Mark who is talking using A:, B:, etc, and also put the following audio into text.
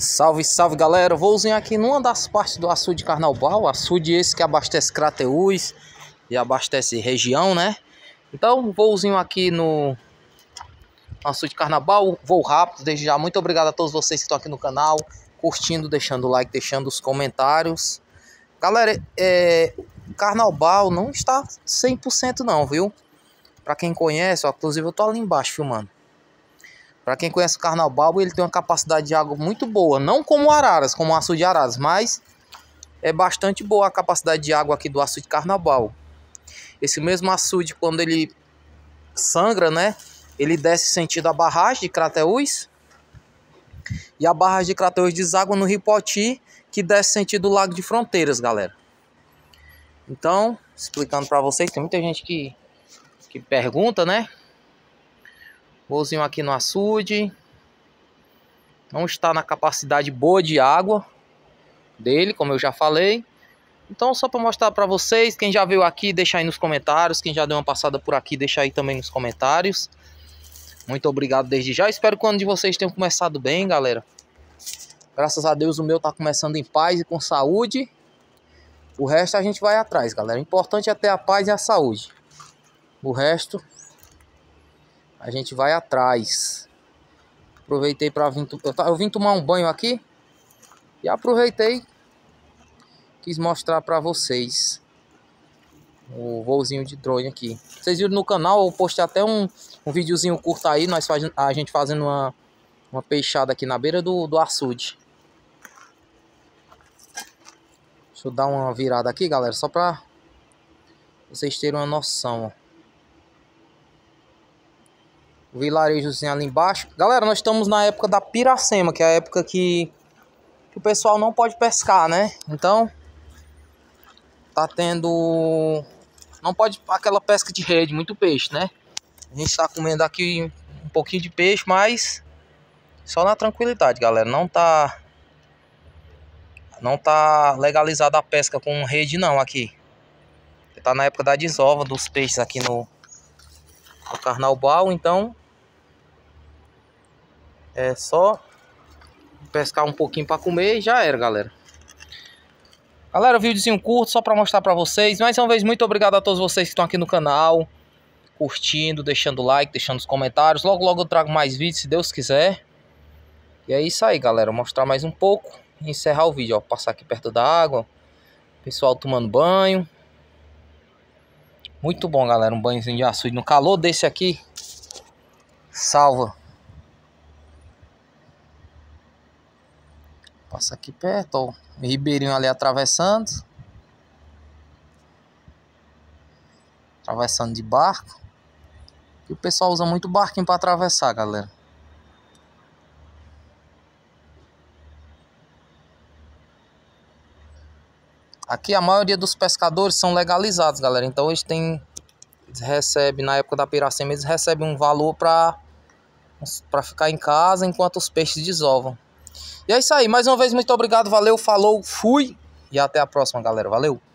A: Salve, salve galera! Vouzinho aqui numa das partes do açude Carnaubal, açude esse que abastece Crateús e abastece região, né? Então, vouzinho aqui no açude Carnaubal, voo rápido, desde já muito obrigado a todos vocês que estão aqui no canal, curtindo, deixando o like, deixando os comentários. Galera, é... Carnaubal não está 100% não, viu? Pra quem conhece, ó, inclusive eu tô ali embaixo filmando. Para quem conhece o carnaúba, ele tem uma capacidade de água muito boa, não como araras, como o açude de araras, mas é bastante boa a capacidade de água aqui do açude carnaval. Esse mesmo açude, quando ele sangra, né? Ele desce sentido a barragem de Crateus. E a barragem de Crateus deságua no Rio Poti, que desce sentido o Lago de Fronteiras, galera. Então, explicando para vocês, tem muita gente que, que pergunta, né? Vouzinho aqui no açude. Não está na capacidade boa de água dele, como eu já falei. Então, só para mostrar para vocês, quem já veio aqui, deixa aí nos comentários. Quem já deu uma passada por aqui, deixa aí também nos comentários. Muito obrigado desde já. Espero que o ano de vocês tenha começado bem, galera. Graças a Deus o meu tá começando em paz e com saúde. O resto a gente vai atrás, galera. O importante é ter a paz e a saúde. O resto a gente vai atrás. Aproveitei para vir... Eu, vim tomar um banho aqui e aproveitei. Quis mostrar para vocês o voozinho de drone aqui. Vocês viram no canal, eu postei até um, um videozinho curto aí, nós faz, a gente fazendo uma, uma peixada aqui na beira do, do açude. Deixa eu dar uma virada aqui, galera, só pra vocês terem uma noção, ó o vilarejozinho ali embaixo. Galera, nós estamos na época da piracema, que é a época que, que o pessoal não pode pescar, né? Então, tá tendo... Não pode aquela pesca de rede, muito peixe, né? A gente tá comendo aqui um pouquinho de peixe, mas só na tranquilidade, galera. Não tá... Não tá legalizada a pesca com rede não aqui. Tá na época da desova dos peixes aqui no, no Carnaubal, então é só pescar um pouquinho para comer e já era, galera. Galera, videozinho curto só para mostrar para vocês. Mais uma vez, muito obrigado a todos vocês que estão aqui no canal. Curtindo, deixando like, deixando os comentários. Logo, logo eu trago mais vídeos, se Deus quiser. E é isso aí, galera. Mostrar mais um pouco e encerrar o vídeo. Ó. Passar aqui perto da água. Pessoal tomando banho. Muito bom, galera. Um banhozinho de açude no calor desse aqui. Salva. aqui perto, ó. Ribeirinho ali atravessando. Atravessando de barco. E o pessoal usa muito barquinho para atravessar, galera. Aqui a maioria dos pescadores são legalizados, galera. Então eles têm. Eles recebem, na época da piracema, eles recebem um valor para para ficar em casa enquanto os peixes desovam. E é isso aí. Mais uma vez, muito obrigado. Valeu, falou, fui. E até a próxima, galera. Valeu.